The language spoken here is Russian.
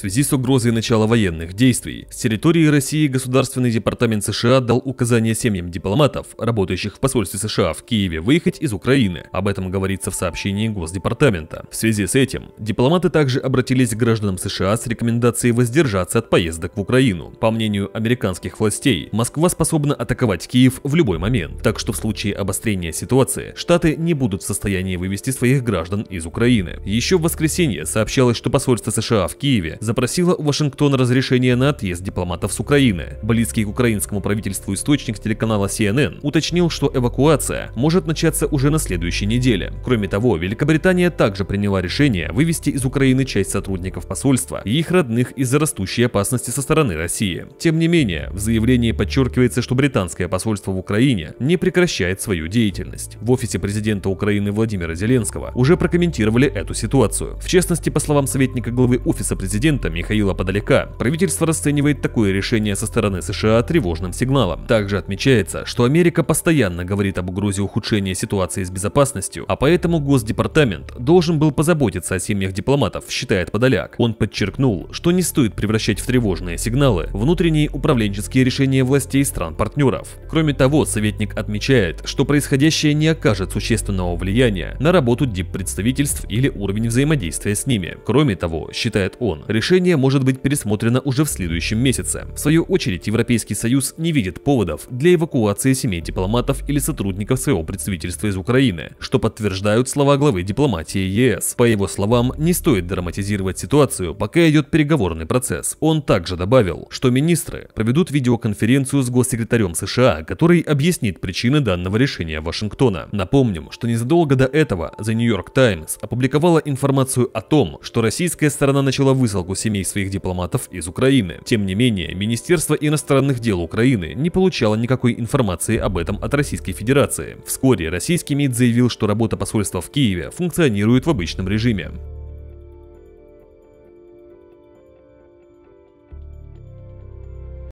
связи с угрозой начала военных действий. С территории России Государственный департамент США дал указание семьям дипломатов, работающих в посольстве США в Киеве, выехать из Украины. Об этом говорится в сообщении Госдепартамента. В связи с этим дипломаты также обратились к гражданам США с рекомендацией воздержаться от поездок в Украину. По мнению американских властей, Москва способна атаковать Киев в любой момент, так что в случае обострения ситуации Штаты не будут в состоянии вывести своих граждан из Украины. Еще в воскресенье сообщалось, что посольство США в Киеве запросила у Вашингтона разрешение на отъезд дипломатов с Украины. Близкий к украинскому правительству источник телеканала CNN уточнил, что эвакуация может начаться уже на следующей неделе. Кроме того, Великобритания также приняла решение вывести из Украины часть сотрудников посольства и их родных из-за растущей опасности со стороны России. Тем не менее, в заявлении подчеркивается, что британское посольство в Украине не прекращает свою деятельность. В офисе президента Украины Владимира Зеленского уже прокомментировали эту ситуацию. В частности, по словам советника главы Офиса президента, президента Михаила Подоляка, правительство расценивает такое решение со стороны США тревожным сигналом. Также отмечается, что Америка постоянно говорит об угрозе ухудшения ситуации с безопасностью, а поэтому Госдепартамент должен был позаботиться о семьях дипломатов, считает Подоляк. Он подчеркнул, что не стоит превращать в тревожные сигналы внутренние управленческие решения властей стран-партнеров. Кроме того, советник отмечает, что происходящее не окажет существенного влияния на работу диппредставительств или уровень взаимодействия с ними. Кроме того, считает он, решение решение может быть пересмотрено уже в следующем месяце. В свою очередь, Европейский Союз не видит поводов для эвакуации семей дипломатов или сотрудников своего представительства из Украины, что подтверждают слова главы дипломатии ЕС. По его словам, не стоит драматизировать ситуацию, пока идет переговорный процесс. Он также добавил, что министры проведут видеоконференцию с госсекретарем США, который объяснит причины данного решения Вашингтона. Напомним, что незадолго до этого The New York Times опубликовала информацию о том, что российская сторона начала высылку ссылку семей своих дипломатов из Украины. Тем не менее, Министерство иностранных дел Украины не получало никакой информации об этом от Российской Федерации. Вскоре российский МИД заявил, что работа посольства в Киеве функционирует в обычном режиме.